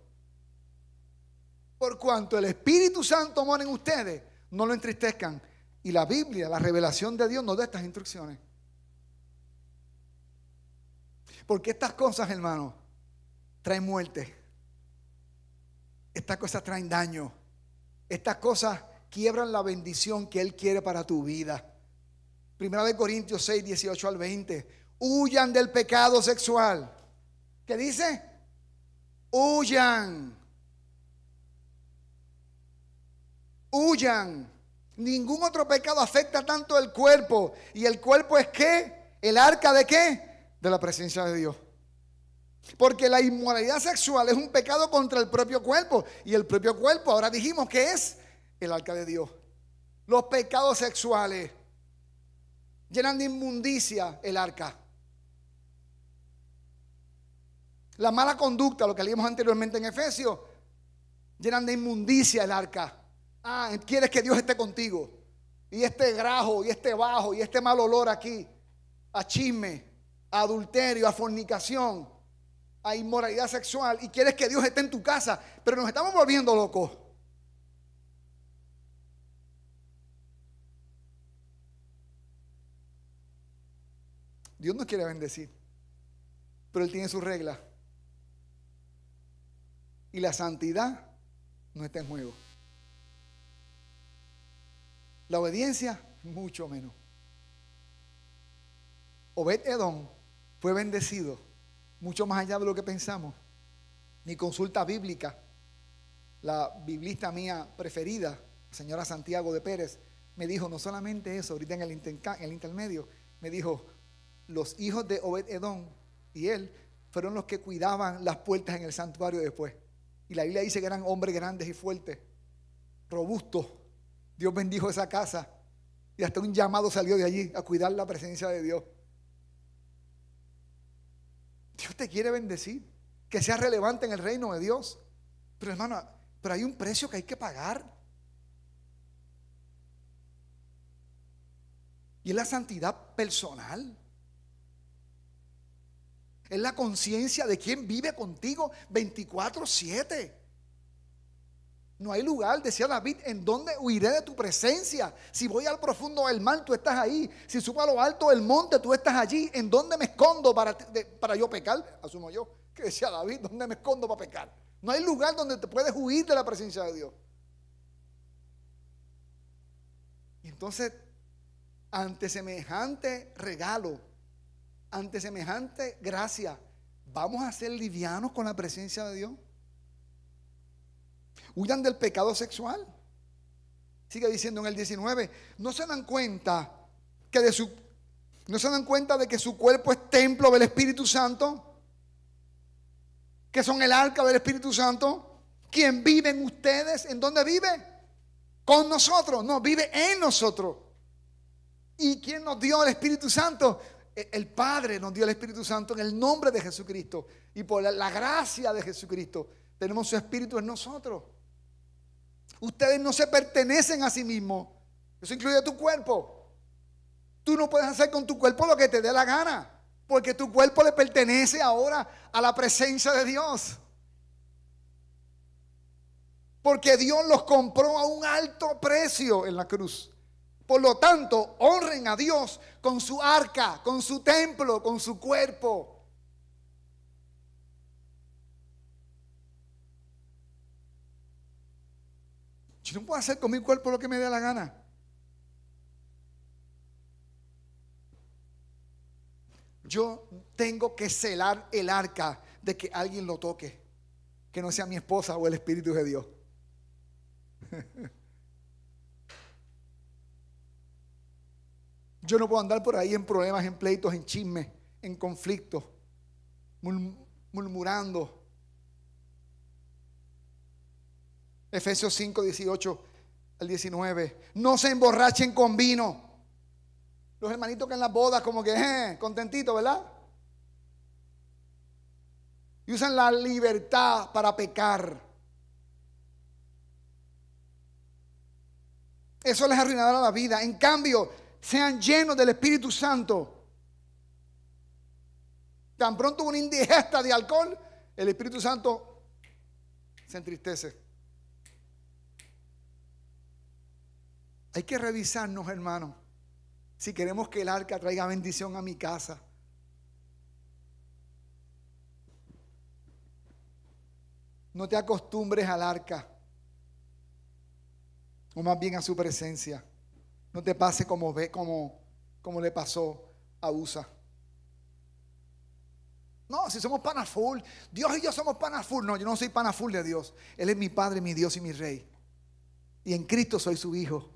Por cuanto el Espíritu Santo mora en ustedes, no lo entristezcan. Y la Biblia, la revelación de Dios nos da estas instrucciones. Porque estas cosas, hermano, traen muerte. Estas cosas traen daño. Estas cosas quiebran la bendición que Él quiere para tu vida. Primera de Corintios 6, 18 al 20. Huyan del pecado sexual. ¿Qué dice? Huyan. Huyan. Ningún otro pecado afecta tanto el cuerpo. ¿Y el cuerpo es qué? ¿El arca de qué? de la presencia de Dios. Porque la inmoralidad sexual es un pecado contra el propio cuerpo. Y el propio cuerpo, ahora dijimos que es el arca de Dios. Los pecados sexuales llenan de inmundicia el arca. La mala conducta, lo que leímos anteriormente en Efesios, llenan de inmundicia el arca. Ah, quieres que Dios esté contigo. Y este grajo, y este bajo, y este mal olor aquí, a a adulterio, a fornicación, a inmoralidad sexual y quieres que Dios esté en tu casa, pero nos estamos volviendo locos. Dios nos quiere bendecir, pero Él tiene sus reglas. Y la santidad no está en juego. La obediencia, mucho menos. Obed Edom fue bendecido mucho más allá de lo que pensamos. Mi consulta bíblica, la biblista mía preferida, señora Santiago de Pérez, me dijo no solamente eso, ahorita en el, intermedio, me dijo, los hijos de Obed Edom y él fueron los que cuidaban las puertas en el santuario después. Y la Biblia dice que eran hombres grandes y fuertes, robustos. Dios bendijo esa casa. Y hasta un llamado salió de allí a cuidar la presencia de Dios. Dios te quiere bendecir, que seas relevante en el reino de Dios. Pero hermano, pero hay un precio que hay que pagar. Y es la santidad personal. Es la conciencia de quien vive contigo 24-7. No hay lugar, decía David, ¿en donde huiré de tu presencia? Si voy al profundo del mar, tú estás ahí. Si subo a lo alto del monte, tú estás allí. ¿En dónde me escondo para, para yo pecar? Asumo yo, que decía David, ¿dónde me escondo para pecar? No hay lugar donde te puedes huir de la presencia de Dios. Y entonces, ante semejante regalo, ante semejante gracia, ¿vamos a ser livianos con la presencia de Dios? Huyan del pecado sexual. Sigue diciendo en el 19, no se dan cuenta que de su no se dan cuenta de que su cuerpo es templo del Espíritu Santo, que son el arca del Espíritu Santo. Quien vive en ustedes, ¿en dónde vive? Con nosotros, no, vive en nosotros. ¿Y quién nos dio el Espíritu Santo? E, el Padre nos dio el Espíritu Santo en el nombre de Jesucristo. Y por la gracia de Jesucristo tenemos su Espíritu en nosotros. Ustedes no se pertenecen a sí mismos. Eso incluye tu cuerpo. Tú no puedes hacer con tu cuerpo lo que te dé la gana, porque tu cuerpo le pertenece ahora a la presencia de Dios. Porque Dios los compró a un alto precio en la cruz. Por lo tanto, honren a Dios con su arca, con su templo, con su cuerpo. Yo no puedo hacer con mi cuerpo lo que me dé la gana. Yo tengo que celar el arca de que alguien lo toque, que no sea mi esposa o el Espíritu de Dios. Yo no puedo andar por ahí en problemas, en pleitos, en chismes, en conflictos, murmurando. Efesios 5, 18 al 19. No se emborrachen con vino. Los hermanitos que en las bodas como que, eh, contentitos, ¿verdad? Y usan la libertad para pecar. Eso les arruinará la vida. En cambio, sean llenos del Espíritu Santo. Tan pronto una indigesta de alcohol, el Espíritu Santo se entristece. Hay que revisarnos, hermano. Si queremos que el arca traiga bendición a mi casa. No te acostumbres al arca. O más bien a su presencia. No te pase como ve, como, como le pasó a Usa. No, si somos pana full, Dios y yo somos pana full. No, yo no soy pana full de Dios. Él es mi Padre, mi Dios y mi Rey. Y en Cristo soy su Hijo.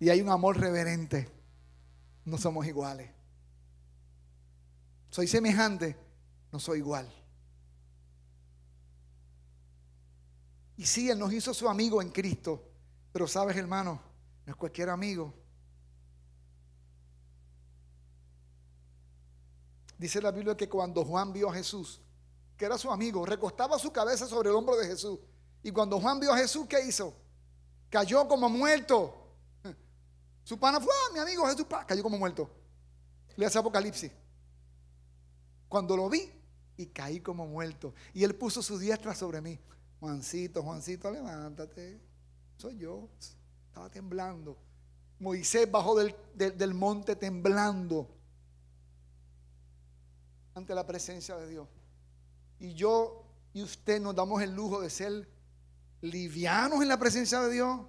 y hay un amor reverente. No somos iguales. Soy semejante, no soy igual. Y sí, Él nos hizo su amigo en Cristo, pero sabes hermano, no es cualquier amigo. Dice la Biblia que cuando Juan vio a Jesús, que era su amigo, recostaba su cabeza sobre el hombro de Jesús. Y cuando Juan vio a Jesús, ¿qué hizo? Cayó como muerto. Su pana fue, ah, mi amigo Jesús, cayó como muerto. Le hace Apocalipsis. Cuando lo vi y caí como muerto. Y él puso su diestra sobre mí. Juancito, Juancito, levántate. Soy yo. Estaba temblando. Moisés bajó del monte temblando ante la presencia de Dios. Y yo y usted nos damos el lujo de ser livianos en la presencia de Dios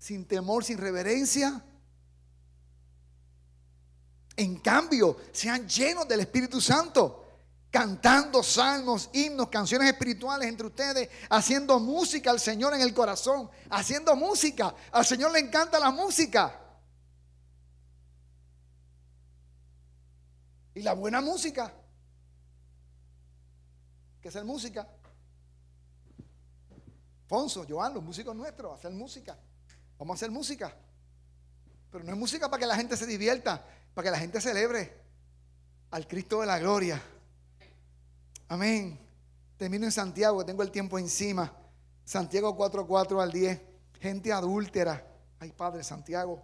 sin temor, sin reverencia. En cambio, sean llenos del Espíritu Santo, cantando salmos, himnos, canciones espirituales entre ustedes, haciendo música al Señor en el corazón, haciendo música. Al Señor le encanta la música. Y la buena música, que es música. Fonso, Joan, los músicos nuestros, hacer música. Vamos a hacer música. Pero no es música para que la gente se divierta, para que la gente celebre al Cristo de la gloria. Amén. Termino en Santiago, tengo el tiempo encima. Santiago 4, 4 al 10. Gente adúltera. Ay, Padre Santiago.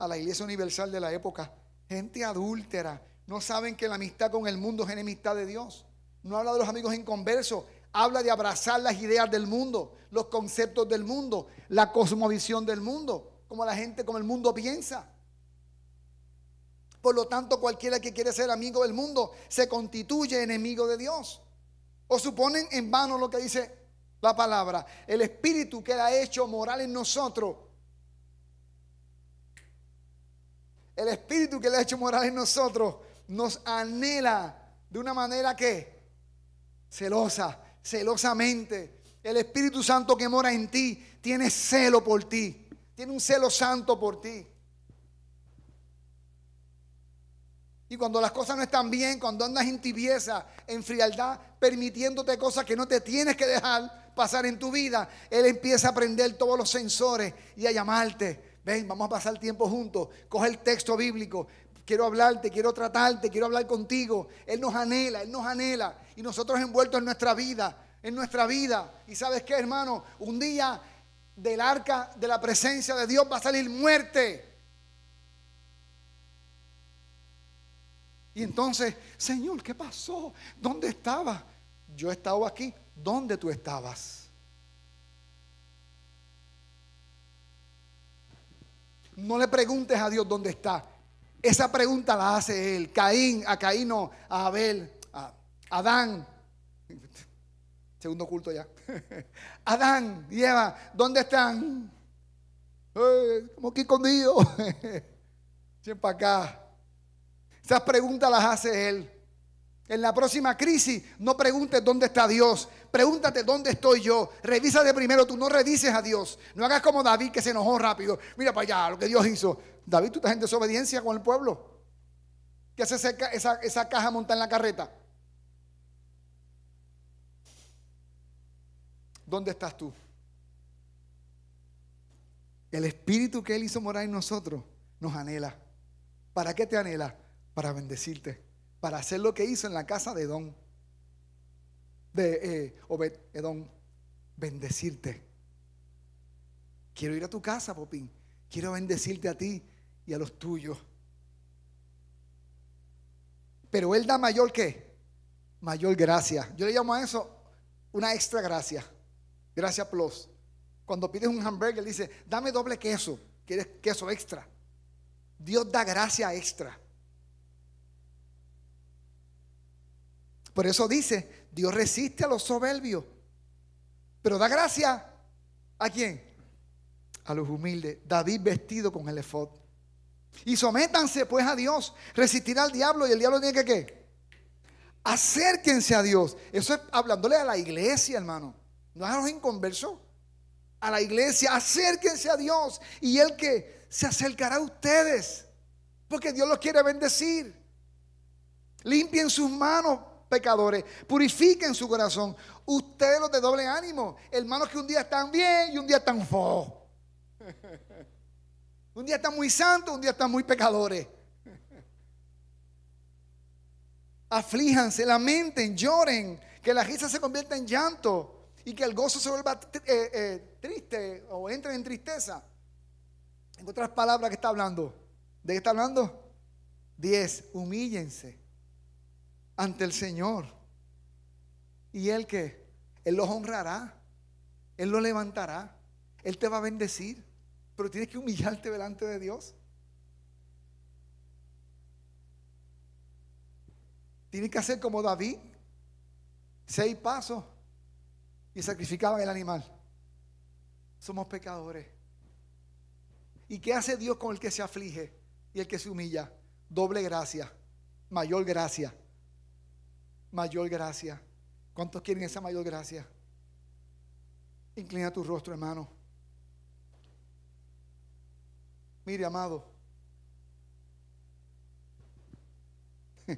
A la iglesia universal de la época. Gente adúltera. No saben que la amistad con el mundo es enemistad de Dios. No habla de los amigos inconversos habla de abrazar las ideas del mundo, los conceptos del mundo, la cosmovisión del mundo, como la gente, como el mundo piensa. Por lo tanto, cualquiera que quiere ser amigo del mundo se constituye enemigo de Dios. O suponen en vano lo que dice la palabra. El espíritu que ha hecho moral en nosotros. El espíritu que le ha hecho moral en nosotros nos anhela de una manera que celosa, celosamente. El Espíritu Santo que mora en ti tiene celo por ti. Tiene un celo santo por ti. Y cuando las cosas no están bien, cuando andas en tibieza, en frialdad, permitiéndote cosas que no te tienes que dejar pasar en tu vida, Él empieza a prender todos los sensores y a llamarte. Ven, vamos a pasar tiempo juntos. Coge el texto bíblico, quiero hablarte, quiero tratarte, quiero hablar contigo. Él nos anhela, Él nos anhela. Y nosotros envueltos en nuestra vida, en nuestra vida. Y sabes qué, hermano, un día del arca de la presencia de Dios va a salir muerte. Y entonces, Señor, ¿qué pasó? ¿Dónde estaba? Yo he estado aquí. ¿Dónde tú estabas? No le preguntes a Dios dónde está. Esa pregunta la hace él. Caín, a Caíno, a Abel, a Adán. Segundo culto ya. Adán y ¿dónde están? Eh, como que escondido? para acá. Esas preguntas las hace él. En la próxima crisis, no preguntes dónde está Dios. Pregúntate dónde estoy yo. revisa de primero. Tú no revises a Dios. No hagas como David que se enojó rápido. Mira para allá lo que Dios hizo. David, tú estás en desobediencia con el pueblo. ¿Qué hace esa, esa caja montada en la carreta? ¿Dónde estás tú? El espíritu que Él hizo morar en nosotros nos anhela. ¿Para qué te anhela? Para bendecirte para hacer lo que hizo en la casa de Don, de eh, Obed bendecirte. Quiero ir a tu casa, Popín. Quiero bendecirte a ti y a los tuyos. Pero Él da mayor que, mayor gracia. Yo le llamo a eso una extra gracia. Gracia plus. Cuando pides un hamburger, dice, dame doble queso. ¿Quieres queso extra? Dios da gracia extra. Por eso dice, Dios resiste a los soberbios, pero da gracia a quién? A los humildes. David vestido con el efod. Y sométanse pues a Dios, Resistirá al diablo y el diablo tiene que qué? Acérquense a Dios. Eso es hablándole a la iglesia, hermano. No a los inconversos. A la iglesia, acérquense a Dios y el que se acercará a ustedes, porque Dios los quiere bendecir. Limpien sus manos pecadores, purifiquen su corazón. Ustedes los de doble ánimo, hermanos que un día están bien y un día están fo. Un día están muy santos, un día están muy pecadores. Aflíjanse, lamenten, lloren, que la risa se convierta en llanto y que el gozo se vuelva eh, eh, triste o entre en tristeza. En otras palabras, ¿qué está hablando? ¿De qué está hablando? 10. Humíllense ante el Señor. Y Él que, Él los honrará, Él los levantará, Él te va a bendecir, pero tienes que humillarte delante de Dios. Tienes que hacer como David, seis pasos y sacrificaban el animal. Somos pecadores. ¿Y qué hace Dios con el que se aflige y el que se humilla? Doble gracia, mayor gracia mayor gracia. ¿Cuántos quieren esa mayor gracia? Inclina tu rostro, hermano. Mire, amado.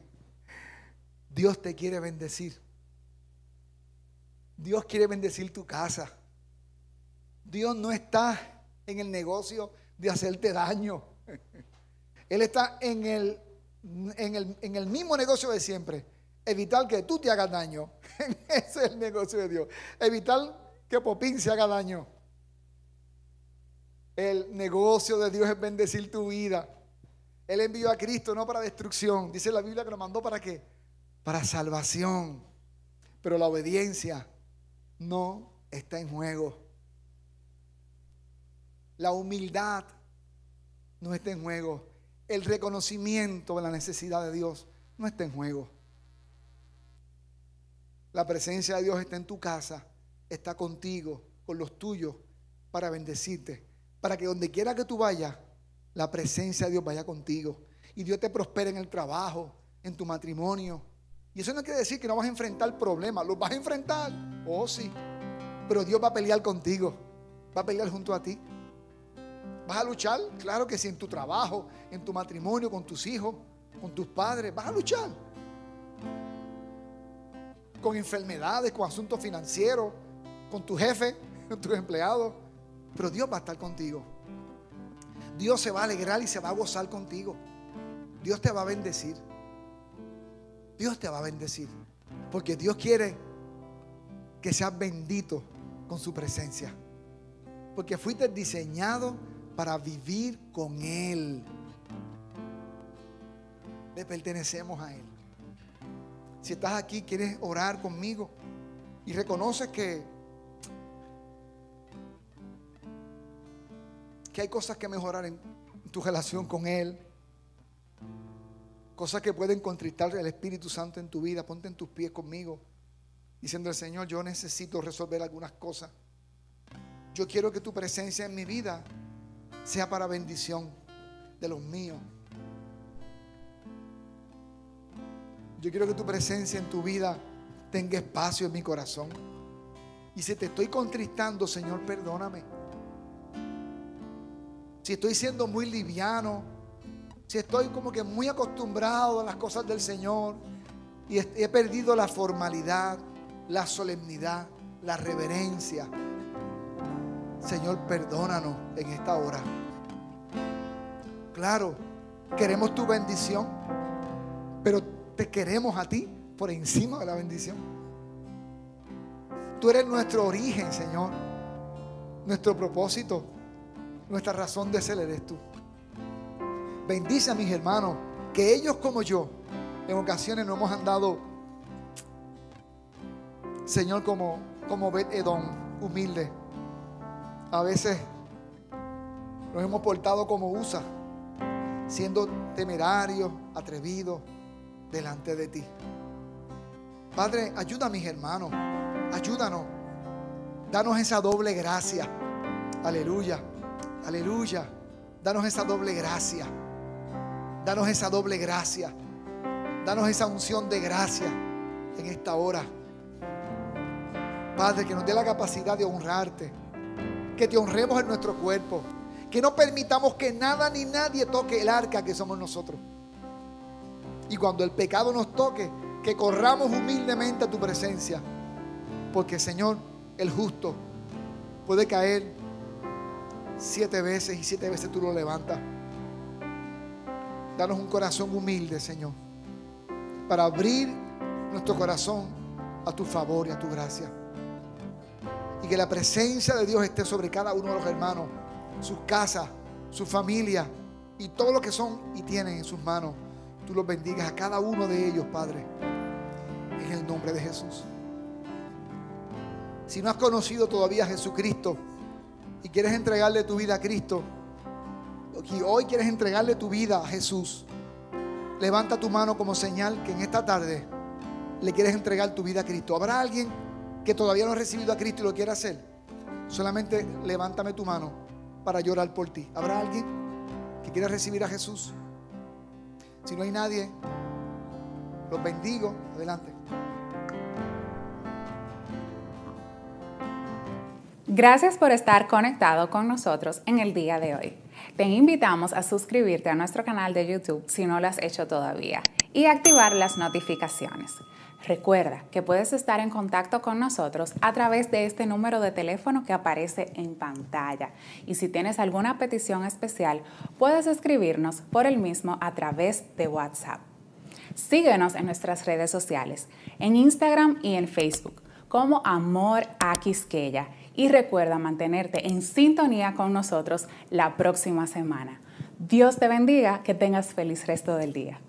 Dios te quiere bendecir. Dios quiere bendecir tu casa. Dios no está en el negocio de hacerte daño. Él está en el, en el, en el mismo negocio de siempre evitar que tú te hagas daño. Ese es el negocio de Dios. Evitar que Popín se haga daño. El negocio de Dios es bendecir tu vida. Él envió a Cristo no para destrucción. Dice la Biblia que lo mandó para qué? Para salvación. Pero la obediencia no está en juego. La humildad no está en juego. El reconocimiento de la necesidad de Dios no está en juego. La presencia de Dios está en tu casa, está contigo, con los tuyos, para bendecirte. Para que donde quiera que tú vayas, la presencia de Dios vaya contigo. Y Dios te prospere en el trabajo, en tu matrimonio. Y eso no quiere decir que no vas a enfrentar problemas, los vas a enfrentar. Oh, sí. Pero Dios va a pelear contigo, va a pelear junto a ti. ¿Vas a luchar? Claro que sí, en tu trabajo, en tu matrimonio, con tus hijos, con tus padres. ¿Vas a luchar? con enfermedades, con asuntos financieros, con tu jefe, con tus empleados. Pero Dios va a estar contigo. Dios se va a alegrar y se va a gozar contigo. Dios te va a bendecir. Dios te va a bendecir. Porque Dios quiere que seas bendito con su presencia. Porque fuiste diseñado para vivir con Él. Le pertenecemos a Él. Si estás aquí, quieres orar conmigo y reconoces que, que hay cosas que mejorar en tu relación con Él, cosas que pueden contristar el Espíritu Santo en tu vida, ponte en tus pies conmigo, diciendo al Señor, yo necesito resolver algunas cosas. Yo quiero que tu presencia en mi vida sea para bendición de los míos. Yo quiero que tu presencia en tu vida tenga espacio en mi corazón. Y si te estoy contristando, Señor, perdóname. Si estoy siendo muy liviano, si estoy como que muy acostumbrado a las cosas del Señor y he perdido la formalidad, la solemnidad, la reverencia. Señor, perdónanos en esta hora. Claro, queremos tu bendición, pero te queremos a ti por encima de la bendición. Tú eres nuestro origen, Señor. Nuestro propósito, nuestra razón de ser eres tú. Bendice a mis hermanos, que ellos como yo, en ocasiones no hemos andado, Señor, como, como Bet Edom, humilde. A veces nos hemos portado como USA, siendo temerarios, atrevidos delante de ti. Padre, ayuda a mis hermanos, ayúdanos, danos esa doble gracia. Aleluya, aleluya, danos esa doble gracia, danos esa doble gracia, danos esa unción de gracia en esta hora. Padre, que nos dé la capacidad de honrarte, que te honremos en nuestro cuerpo, que no permitamos que nada ni nadie toque el arca que somos nosotros. Y cuando el pecado nos toque, que corramos humildemente a tu presencia. Porque Señor, el justo puede caer siete veces y siete veces tú lo levantas. Danos un corazón humilde, Señor, para abrir nuestro corazón a tu favor y a tu gracia. Y que la presencia de Dios esté sobre cada uno de los hermanos, sus casas, su familia y todo lo que son y tienen en sus manos tú los bendigas a cada uno de ellos, Padre, en el nombre de Jesús. Si no has conocido todavía a Jesucristo y quieres entregarle tu vida a Cristo, y hoy quieres entregarle tu vida a Jesús, levanta tu mano como señal que en esta tarde le quieres entregar tu vida a Cristo. ¿Habrá alguien que todavía no ha recibido a Cristo y lo quiere hacer? Solamente levántame tu mano para llorar por ti. ¿Habrá alguien que quiera recibir a Jesús? Si no hay nadie, los bendigo. Adelante. Gracias por estar conectado con nosotros en el día de hoy. Te invitamos a suscribirte a nuestro canal de YouTube si no lo has hecho todavía y activar las notificaciones. Recuerda que puedes estar en contacto con nosotros a través de este número de teléfono que aparece en pantalla. Y si tienes alguna petición especial, puedes escribirnos por el mismo a través de WhatsApp. Síguenos en nuestras redes sociales, en Instagram y en Facebook, como Amor a Y recuerda mantenerte en sintonía con nosotros la próxima semana. Dios te bendiga, que tengas feliz resto del día.